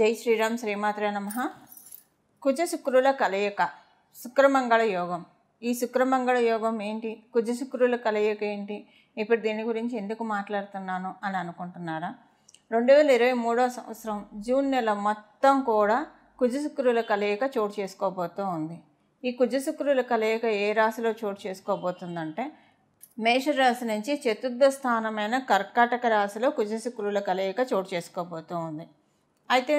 జై శ్రీరామ్ శ్రీమాత్ర నమ కుజ శుక్రుల కలయిక శుక్రమంగళ యోగం ఈ శుక్రమంగళ యోగం ఏంటి కుజ శుక్రుల కలయిక ఏంటి ఇప్పుడు దీని గురించి ఎందుకు మాట్లాడుతున్నాను అని అనుకుంటున్నారా రెండు వేల ఇరవై మూడో సంవత్సరం జూన్ నెల మొత్తం కూడా కుజ శుక్రుల కలయిక చోటు చేసుకోబోతూ ఉంది ఈ కుజ శుక్రుల కలయిక ఏ రాశిలో చోటు చేసుకోబోతుందంటే మేషరాశి నుంచి చతుర్థ స్థానమైన కర్కాటక రాశిలో కుజ శుక్రుల కలయిక చోటు చేసుకోబోతూ ఉంది అయితే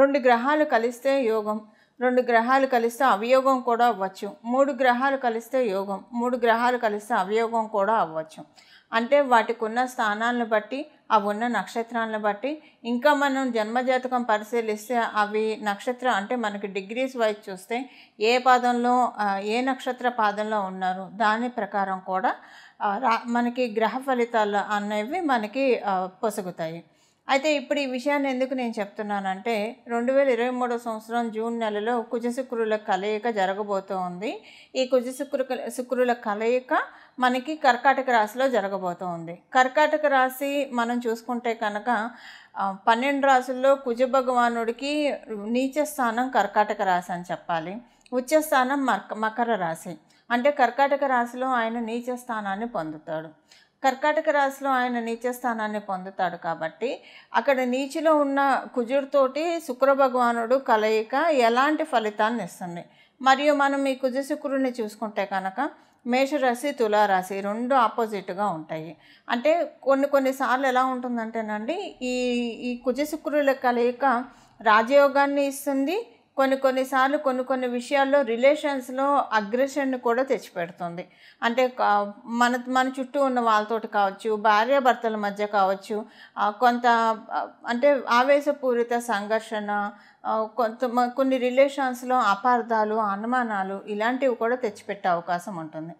రెండు గ్రహాలు కలిస్తే యోగం రెండు గ్రహాలు కలిస్తే అవియోగం కూడా అవ్వచ్చు మూడు గ్రహాలు కలిస్తే యోగం మూడు గ్రహాలు కలిస్తే అవియోగం కూడా అవ్వచ్చు అంటే వాటికి ఉన్న స్థానాలను బట్టి అవి ఉన్న నక్షత్రాలను బట్టి ఇంకా మనం జన్మజాతకం పరిశీలిస్తే అవి నక్షత్రం అంటే మనకి డిగ్రీస్ వైజ్ చూస్తే ఏ పాదంలో ఏ నక్షత్ర పాదంలో ఉన్నారు దాని ప్రకారం కూడా మనకి గ్రహ ఫలితాలు అనేవి మనకి పొసుగుతాయి అయితే ఇప్పుడు ఈ విషయాన్ని ఎందుకు నేను చెప్తున్నానంటే రెండు వేల ఇరవై మూడో సంవత్సరం జూన్ నెలలో కుజశుక్రుల కలయిక జరగబోతోంది ఈ కుజశుక్రు శుక్రుల కలయిక మనకి కర్కాటక రాశిలో జరగబోతోంది కర్కాటక రాశి మనం చూసుకుంటే కనుక పన్నెండు రాశుల్లో కుజ భగవానుడికి నీచ స్థానం కర్కాటక రాశి అని చెప్పాలి ఉచ్చస్థానం మక మకర రాశి అంటే కర్కాటక రాశిలో ఆయన నీచ స్థానాన్ని పొందుతాడు కర్కాటక రాశిలో ఆయన నీచ స్థానాన్ని పొందుతాడు కాబట్టి అక్కడ నీచిలో ఉన్న కుజుడితోటి శుక్రభగవానుడు కలయిక ఎలాంటి ఫలితాన్ని ఇస్తుంది మరియు మనం ఈ కుజ శుక్రుడిని చూసుకుంటే కనుక మేషరాశి తులారాశి రెండు ఆపోజిట్గా ఉంటాయి అంటే కొన్ని కొన్నిసార్లు ఎలా ఉంటుందంటేనండి ఈ ఈ కుజ కలయిక రాజయోగాన్ని ఇస్తుంది కొన్ని కొన్నిసార్లు కొన్ని కొన్ని విషయాల్లో రిలేషన్స్లో అగ్రెషన్ కూడా తెచ్చిపెడుతుంది అంటే మన మన చుట్టూ ఉన్న వాళ్ళతోటి కావచ్చు భార్యాభర్తల మధ్య కావచ్చు కొంత అంటే ఆవేశపూరిత సంఘర్షణ కొంత కొన్ని రిలేషన్స్లో అపార్థాలు అనుమానాలు ఇలాంటివి కూడా తెచ్చిపెట్టే అవకాశం ఉంటుంది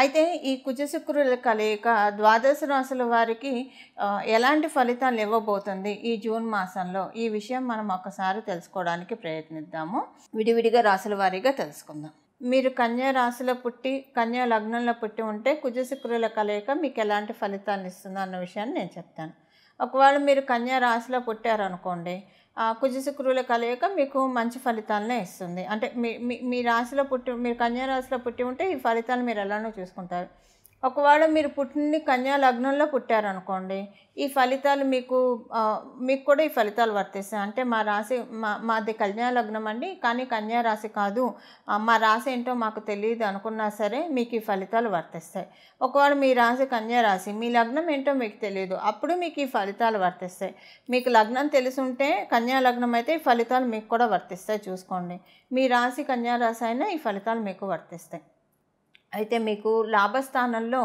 అయితే ఈ కుజశుక్రుల కలయిక ద్వాదశ రాశుల వారికి ఎలాంటి ఫలితాలు ఇవ్వబోతుంది ఈ జూన్ మాసంలో ఈ విషయం మనం ఒక్కసారి తెలుసుకోవడానికి ప్రయత్నిద్దాము విడివిడిగా రాశుల వారీగా తెలుసుకుందాం మీరు కన్యా రాశిలో పుట్టి కన్యా లగ్నంలో పుట్టి ఉంటే కుజశుక్రుల కలయిక మీకు ఎలాంటి ఫలితాలను ఇస్తుందో అన్న విషయాన్ని నేను చెప్తాను ఒకవేళ మీరు కన్యా రాశిలో పుట్టారనుకోండి కుజశుక్రుల కలయిక మీకు మంచి ఫలితాలనే ఇస్తుంది అంటే మీ మీ రాశిలో పుట్టి మీరు కన్యా రాశిలో పుట్టి ఉంటే ఈ ఫలితాలు మీరు ఎలానో చూసుకుంటారు ఒకవేళ మీరు పుట్టింది కన్యా లగ్నంలో పుట్టారనుకోండి ఈ ఫలితాలు మీకు మీకు కూడా ఈ ఫలితాలు వర్తిస్తాయి అంటే మా రాశి మా మాది కన్యా లగ్నం అండి కానీ కన్యా రాశి కాదు మా రాశి ఏంటో మాకు తెలియదు అనుకున్నా సరే మీకు ఈ ఫలితాలు వర్తిస్తాయి ఒకవేళ మీ రాశి కన్యా రాశి మీ లగ్నం ఏంటో మీకు తెలియదు అప్పుడు మీకు ఈ ఫలితాలు వర్తిస్తాయి మీకు లగ్నం తెలుసుంటే కన్యా లగ్నం అయితే ఈ ఫలితాలు మీకు కూడా వర్తిస్తాయి చూసుకోండి మీ రాశి కన్యా రాశి అయినా ఈ ఫలితాలు మీకు వర్తిస్తాయి అయితే మీకు లాభస్థానంలో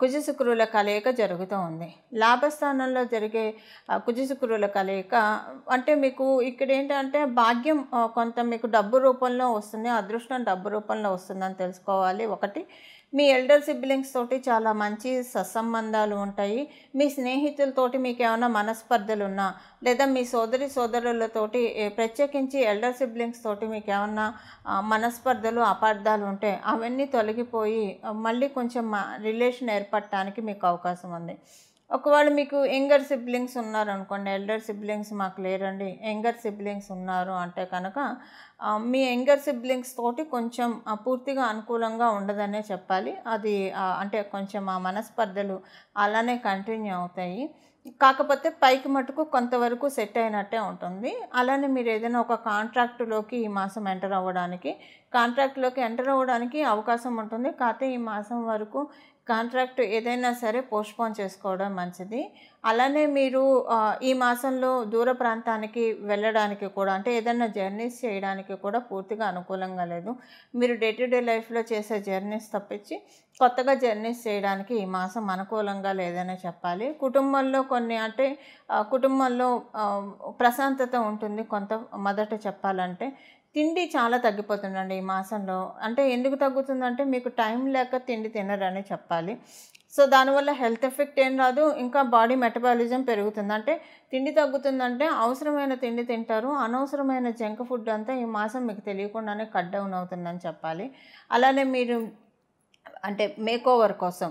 కుజశుక్రుల కలయిక జరుగుతూ ఉంది లాభస్థానంలో జరిగే కుజశుక్రుల కలయిక అంటే మీకు ఇక్కడ ఏంటంటే భాగ్యం కొంత మీకు డబ్బు రూపంలో వస్తుంది అదృష్టం డబ్బు రూపంలో వస్తుందని తెలుసుకోవాలి ఒకటి మీ ఎల్డర్ సిబ్లింగ్స్ తోటి చాలా మంచి సత్సంబంధాలు ఉంటాయి మీ స్నేహితులతోటి మీకు ఏమైనా మనస్పర్ధలు ఉన్నా లేదా మీ సోదరి సోదరులతోటి ప్రత్యేకించి ఎల్డర్ సిబ్లింగ్స్ తోటి మీకు ఏమన్నా మనస్పర్ధలు అపార్థాలు ఉంటే అవన్నీ తొలగిపోయి మళ్ళీ కొంచెం రిలేషన్ ఎడ్యుకేషన్ ఏర్పడటానికి మీకు అవకాశం ఉంది ఒకవేళ మీకు యంగర్ సిబ్లింగ్స్ ఉన్నారనుకోండి ఎల్డర్ సిబ్లింగ్స్ మాకు లేరండి యంగర్ సిబ్లింగ్స్ ఉన్నారు అంటే కనుక మీ యంగర్ సిబ్లింగ్స్ తోటి కొంచెం పూర్తిగా అనుకూలంగా ఉండదనే చెప్పాలి అది అంటే కొంచెం ఆ మనస్పర్ధలు అలానే కంటిన్యూ అవుతాయి కాకపోతే పైకి మటుకు కొంతవరకు సెట్ అయినట్టే ఉంటుంది అలానే మీరు ఏదైనా ఒక కాంట్రాక్టులోకి ఈ మాసం ఎంటర్ అవ్వడానికి కాంట్రాక్ట్లోకి ఎంటర్ అవ్వడానికి అవకాశం ఉంటుంది కాకపోతే ఈ మాసం వరకు కాంట్రాక్ట్ ఏదైనా సరే పోస్ట్పోన్ చేసుకోవడం మంచిది అలానే మీరు ఈ మాసంలో దూర ప్రాంతానికి వెళ్ళడానికి కూడా అంటే ఏదైనా జర్నీస్ చేయడానికి కూడా పూర్తిగా అనుకూలంగా లేదు మీరు డే టు డే లైఫ్లో చేసే జర్నీస్ తప్పించి కొత్తగా జర్నీస్ చేయడానికి ఈ మాసం అనుకూలంగా లేదనే చెప్పాలి కుటుంబంలో కొన్ని అంటే కుటుంబంలో ప్రశాంతత ఉంటుంది కొంత మొదట చెప్పాలంటే తిండి చాలా తగ్గిపోతుందండి ఈ మాసంలో అంటే ఎందుకు తగ్గుతుందంటే మీకు టైం లేక తిండి తినరని చెప్పాలి సో దానివల్ల హెల్త్ ఎఫెక్ట్ ఏం రాదు ఇంకా బాడీ మెటబాలిజం పెరుగుతుంది అంటే తిండి తగ్గుతుందంటే అవసరమైన తిండి తింటారు అనవసరమైన జంక్ ఫుడ్ అంతా ఈ మాసం మీకు తెలియకుండానే కట్ డౌన్ అవుతుందని చెప్పాలి అలానే మీరు అంటే మేకోవర్ కోసం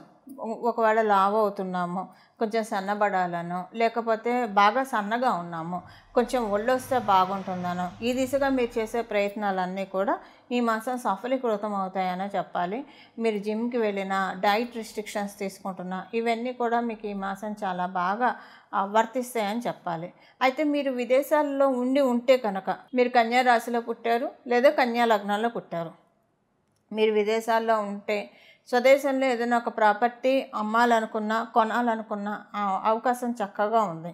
ఒకవేళ లావు అవుతున్నాము కొంచెం సన్నబడాలను లేకపోతే బాగా సన్నగా ఉన్నాము కొంచెం ఒళ్ళు వస్తే బాగుంటుందనో ఈ దిశగా మీరు చేసే ప్రయత్నాలన్నీ కూడా ఈ మాసం సఫలీకృతం అవుతాయనే చెప్పాలి మీరు జిమ్కి వెళ్ళినా డైట్ రిస్ట్రిక్షన్స్ తీసుకుంటున్నా ఇవన్నీ కూడా మీకు ఈ మాసం చాలా బాగా వర్తిస్తాయని చెప్పాలి అయితే మీరు విదేశాల్లో ఉండి ఉంటే కనుక మీరు కన్యా రాశిలో పుట్టారు లేదా కన్యా లగ్నాల్లో పుట్టారు మీరు విదేశాల్లో ఉంటే స్వదేశంలో ఏదైనా ఒక ప్రాపర్టీ అమ్మాలనుకున్నా కొనాలనుకున్నా అవకాశం చక్కగా ఉంది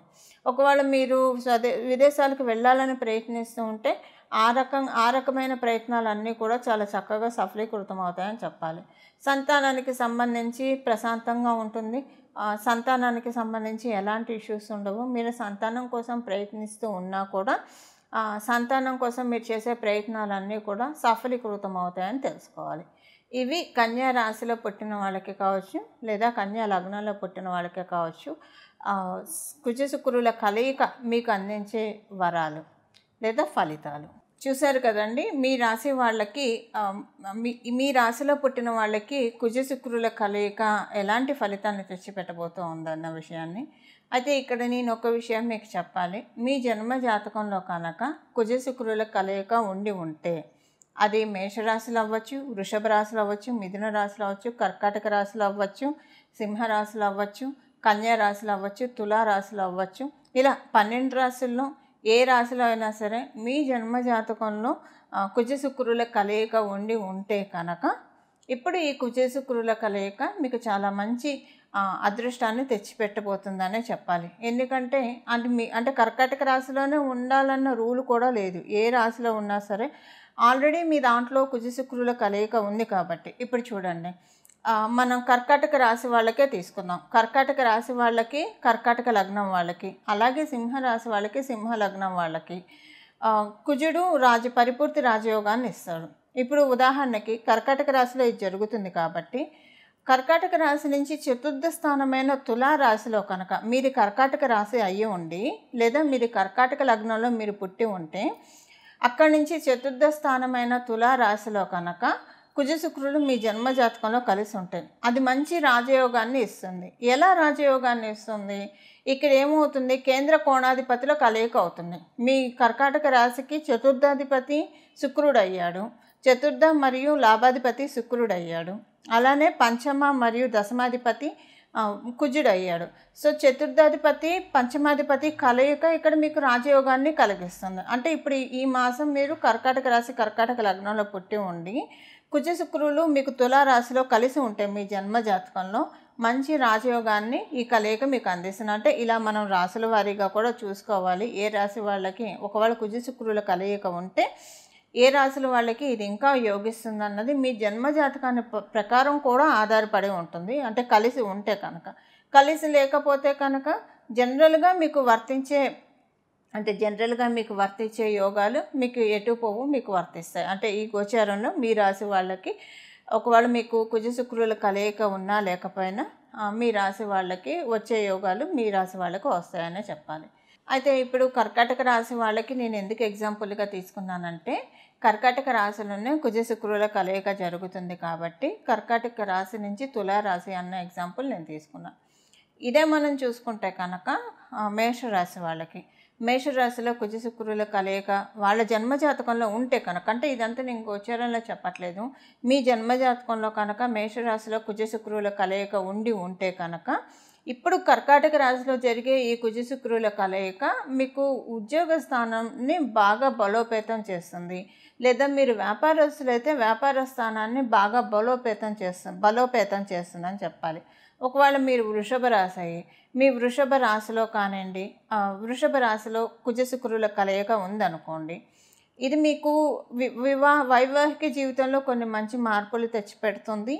ఒకవేళ మీరు స్వదే విదేశాలకు వెళ్ళాలని ప్రయత్నిస్తూ ఉంటే ఆ రకం ఆ రకమైన ప్రయత్నాలన్నీ కూడా చాలా చక్కగా సఫలీకృతం అవుతాయని చెప్పాలి సంతానానికి సంబంధించి ప్రశాంతంగా ఉంటుంది సంతానానికి సంబంధించి ఎలాంటి ఇష్యూస్ ఉండవు మీరు సంతానం కోసం ప్రయత్నిస్తూ ఉన్నా కూడా సంతానం కోసం మీరు చేసే ప్రయత్నాలన్నీ కూడా సఫలీకృతం అవుతాయని తెలుసుకోవాలి ఇవి కన్యా రాశిలో పుట్టిన వాళ్ళకి కావచ్చు లేదా కన్యా లగ్నంలో పుట్టిన వాళ్ళకి కావచ్చు కుజ కలయిక మీకు అందించే వరాలు లేదా ఫలితాలు చూశారు కదండి మీ రాశి వాళ్ళకి మీ రాశిలో పుట్టిన వాళ్ళకి కుజ శుక్రుల కలయిక ఎలాంటి ఫలితాన్ని తెచ్చిపెట్టబోతూ ఉందన్న విషయాన్ని అయితే ఇక్కడ నేను ఒక విషయం మీకు చెప్పాలి మీ జన్మ జాతకంలో కనుక కుజ శుక్రుల కలయిక ఉండి ఉంటే అది మేషరాశులు అవ్వచ్చు వృషభ రాశులు అవ్వచ్చు మిథున రాశులు అవ్వచ్చు కర్కాటక రాశులు అవ్వచ్చు సింహరాశులు అవ్వచ్చు కన్యా రాశులు అవ్వచ్చు తులా రాశులు అవ్వచ్చు ఇలా పన్నెండు రాశుల్లో ఏ రాశిలో అయినా సరే మీ జన్మ జాతకంలో కుజశుక్రుల కలయిక ఉండి ఉంటే కనుక ఇప్పుడు ఈ కుజశుక్రుల కలయిక మీకు చాలా మంచి అదృష్టాన్ని తెచ్చిపెట్టబోతుందనే చెప్పాలి ఎందుకంటే అంటే మీ అంటే కర్కాటక రాశిలోనే ఉండాలన్న రూల్ కూడా లేదు ఏ రాశిలో ఉన్నా సరే ఆల్రెడీ మీ దాంట్లో కుజశుక్రుల కలయిక ఉంది కాబట్టి ఇప్పుడు చూడండి మనం కర్కాటక రాశి వాళ్ళకే తీసుకుందాం కర్కాటక రాశి వాళ్ళకి కర్కాటక లగ్నం వాళ్ళకి అలాగే సింహ రాశి వాళ్ళకి సింహ లగ్నం వాళ్ళకి కుజుడు రాజ పరిపూర్తి రాజయోగాన్ని ఇస్తాడు ఇప్పుడు ఉదాహరణకి కర్కాటక రాశిలో ఇది జరుగుతుంది కాబట్టి కర్కాటక రాశి నుంచి చతుర్థ స్థానమైన తులారాశిలో కనుక మీరు కర్కాటక రాశి అయ్యి ఉండి లేదా మీరు కర్కాటక లగ్నంలో మీరు పుట్టి ఉంటే అక్కడి నుంచి చతుర్థ స్థానమైన తులారాశిలో కనుక కుజశుక్రుడు మీ జన్మ జాతకంలో కలిసి ఉంటుంది అది మంచి రాజయోగాన్ని ఇస్తుంది ఎలా రాజయోగాన్ని ఇస్తుంది ఇక్కడ ఏమవుతుంది కేంద్ర కోణాధిపతిలో కలయిక అవుతుంది మీ కర్కాటక రాశికి చతుర్థాధిపతి శుక్రుడు అయ్యాడు చతుర్థ మరియు లాభాధిపతి శుక్రుడు అయ్యాడు అలానే పంచమ మరియు దశమాధిపతి అయ్యాడు సో చతుర్థాధిపతి పంచమాధిపతి కలయిక ఇక్కడ మీకు రాజయోగాన్ని కలిగిస్తుంది అంటే ఇప్పుడు ఈ మాసం మీరు కర్కాటక రాశి కర్కాటక లగ్నంలో పుట్టి ఉండి కుజ శుక్రులు మీకు తులారాశిలో కలిసి ఉంటే మీ జన్మ జాతకంలో మంచి రాజయోగాన్ని ఈ కలయిక మీకు అందిస్తుంది అంటే ఇలా మనం రాసుల వారీగా కూడా చూసుకోవాలి ఏ రాశి వాళ్ళకి ఒకవేళ కుజ శుక్రుల కలయిక ఉంటే ఏ రాశుల వాళ్ళకి ఇది ఇంకా యోగిస్తుంది అన్నది మీ జన్మజాతకాన్ని ప్రకారం కూడా ఆధారపడి ఉంటుంది అంటే కలిసి ఉంటే కనుక కలిసి లేకపోతే కనుక జనరల్గా మీకు వర్తించే అంటే జనరల్గా మీకు వర్తించే యోగాలు మీకు ఎటు పోవు మీకు వర్తిస్తాయి అంటే ఈ గోచారంలో మీ రాశి వాళ్ళకి ఒకవేళ మీకు కుజ శుక్రుల కలయిక ఉన్నా లేకపోయినా మీ రాశి వాళ్ళకి వచ్చే యోగాలు మీ రాశి వాళ్ళకి వస్తాయనే చెప్పాలి అయితే ఇప్పుడు కర్కాటక రాశి వాళ్ళకి నేను ఎందుకు ఎగ్జాంపుల్గా తీసుకున్నానంటే కర్కాటక రాశిలోనే కుజ శుక్రుల కలయిక జరుగుతుంది కాబట్టి కర్కాటక రాశి నుంచి తులారాశి అన్న ఎగ్జాంపుల్ నేను తీసుకున్నాను ఇదే మనం చూసుకుంటే కనుక మేషరాశి వాళ్ళకి మేషరాశిలో కుజ శుక్రుల కలయిక వాళ్ళ జన్మజాతకంలో ఉంటే కనుక అంటే ఇదంతా నేను గోచారంలో చెప్పట్లేదు మీ జన్మజాతకంలో కనుక మేషరాశిలో కుజ శుక్రుల కలయిక ఉండి ఉంటే కనుక ఇప్పుడు కర్కాటక రాశిలో జరిగే ఈ కుజశుక్రుల కలయిక మీకు ఉద్యోగ స్థానాన్ని బాగా బలోపేతం చేస్తుంది లేదా మీరు వ్యాపారస్తులైతే వ్యాపార స్థానాన్ని బాగా బలోపేతం చేస్తు బలోపేతం చేస్తుందని చెప్పాలి ఒకవేళ మీరు వృషభ రాశి అయ్యి మీ వృషభ రాశిలో కానివ్వండి వృషభ రాశిలో కుజశుక్రుల కలయిక ఉందనుకోండి ఇది మీకు వివాహ వైవాహిక జీవితంలో కొన్ని మంచి మార్పులు తెచ్చిపెడుతుంది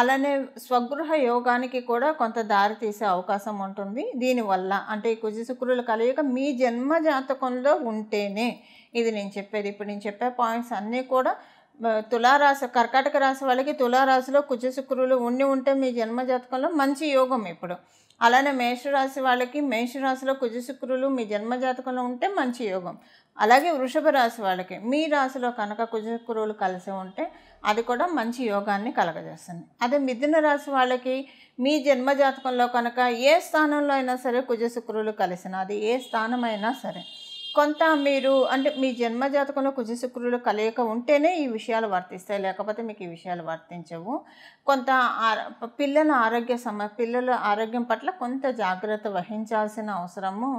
అలానే స్వగృహ యోగానికి కూడా కొంత దారి తీసే అవకాశం ఉంటుంది దీనివల్ల అంటే ఈ కుజ శుక్రుల కలయిక మీ జన్మ జాతకంలో ఉంటేనే ఇది నేను చెప్పేది ఇప్పుడు నేను చెప్పే పాయింట్స్ అన్నీ కూడా తులారాశి కర్కాటక రాశి వాళ్ళకి తులారాశిలో కుజ శుక్రులు ఉండి ఉంటే మీ జన్మ జాతకంలో మంచి యోగం ఇప్పుడు అలానే మేషరాశి వాళ్ళకి మేషరాశిలో కుజ శుక్రులు మీ జన్మ జాతకంలో ఉంటే మంచి యోగం అలాగే వృషభ రాశి వాళ్ళకి మీ రాశిలో కనుక కుజకురువులు కలిసి ఉంటే అది కూడా మంచి యోగాన్ని కలగజేస్తుంది అదే మిథున రాశి వాళ్ళకి మీ జన్మజాతకంలో కనుక ఏ స్థానంలో అయినా సరే కుజ శుక్రులు కలిసిన అది ఏ స్థానమైనా సరే కొంత మీరు అంటే మీ జన్మజాతకంలో కుజశుక్రులు కలయిక ఉంటేనే ఈ విషయాలు వర్తిస్తాయి లేకపోతే మీకు ఈ విషయాలు వర్తించవు కొంత పిల్లల ఆరోగ్య సమ పిల్లల ఆరోగ్యం పట్ల కొంత జాగ్రత్త వహించాల్సిన అవసరము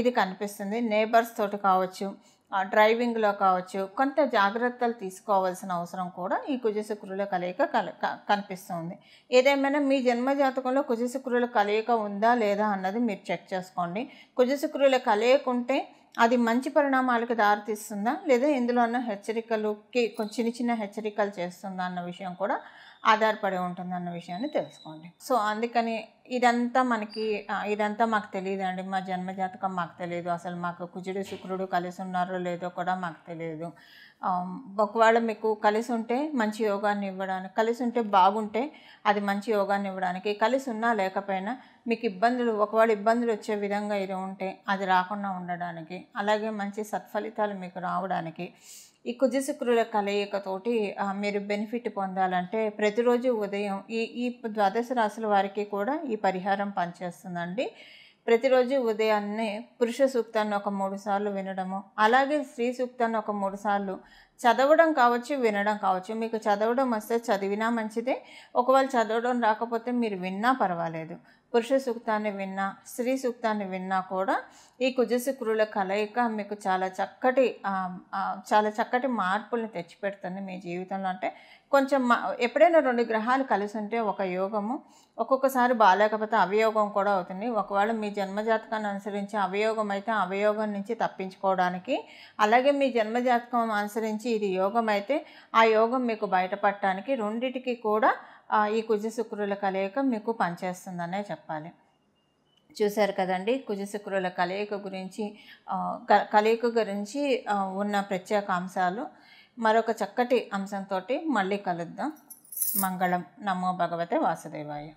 ఇది కనిపిస్తుంది నేబర్స్ తోటి కావచ్చు డ్రైవింగ్లో కావచ్చు కొంత జాగ్రత్తలు తీసుకోవాల్సిన అవసరం కూడా ఈ కుజశుక్రుల కలయిక కల కనిపిస్తుంది ఏదేమైనా మీ జన్మజాతకంలో కుజశుక్రుల కలయిక ఉందా లేదా అన్నది మీరు చెక్ చేసుకోండి కుజశుక్రుల కలయిక ఉంటే అది మంచి పరిణామాలకు దారితీస్తుందా లేదా ఇందులో ఉన్న హెచ్చరికలుకి చిన్న చిన్న హెచ్చరికలు చేస్తుందా అన్న విషయం కూడా ఆధారపడి ఉంటుంది అన్న విషయాన్ని తెలుసుకోండి సో అందుకని ఇదంతా మనకి ఇదంతా మాకు తెలియదండి మా జన్మజాతకం మాకు తెలియదు అసలు మాకు కుజుడు శుక్రుడు కలిసి ఉన్నారో లేదో కూడా మాకు తెలియదు ఒకవేళ మీకు కలిసి ఉంటే మంచి యోగాన్ని ఇవ్వడానికి కలిసి ఉంటే బాగుంటే అది మంచి యోగాన్ని ఇవ్వడానికి కలిసి ఉన్నా లేకపోయినా మీకు ఇబ్బందులు ఒకవేళ ఇబ్బందులు వచ్చే విధంగా ఇది ఉంటే అది రాకుండా ఉండడానికి అలాగే మంచి సత్ఫలితాలు మీకు రావడానికి ఈ కుజశుక్రుల కలయికతోటి మీరు బెనిఫిట్ పొందాలంటే ప్రతిరోజు ఉదయం ఈ ఈ ద్వాదశ రాశుల వారికి కూడా ఈ పరిహారం పనిచేస్తుందండి ప్రతిరోజు ఉదయాన్నే పురుష సూక్తాన్ని ఒక మూడు సార్లు వినడము అలాగే స్త్రీ సూక్తాన్ని ఒక మూడు సార్లు చదవడం కావచ్చు వినడం కావచ్చు మీకు చదవడం వస్తే చదివినా మంచిదే ఒకవేళ చదవడం రాకపోతే మీరు విన్నా పర్వాలేదు పురుష సూక్తాన్ని విన్నా స్త్రీ సూక్తాన్ని విన్నా కూడా ఈ కుజశుక్రుల కలయిక మీకు చాలా చక్కటి చాలా చక్కటి మార్పుల్ని తెచ్చిపెడుతుంది మీ జీవితంలో అంటే కొంచెం ఎప్పుడైనా రెండు గ్రహాలు కలిసి ఉంటే ఒక యోగము ఒక్కొక్కసారి బాగాలేకపోతే అవయోగం కూడా అవుతుంది ఒకవేళ మీ జన్మజాతకాన్ని అనుసరించి అవయోగం అయితే అవయోగం నుంచి తప్పించుకోవడానికి అలాగే మీ జన్మజాతకం అనుసరించి ఇది యోగం అయితే ఆ యోగం మీకు బయటపడటానికి రెండిటికి కూడా ఈ కుజ శుక్రుల కలయిక మీకు పనిచేస్తుందనే చెప్పాలి చూశారు కదండి కుజ శుక్రుల కలయిక గురించి కలయిక గురించి ఉన్న ప్రత్యేక అంశాలు మరొక చక్కటి అంశంతో మళ్ళీ కలుద్దాం మంగళం నమో భగవతే వాసుదేవాయ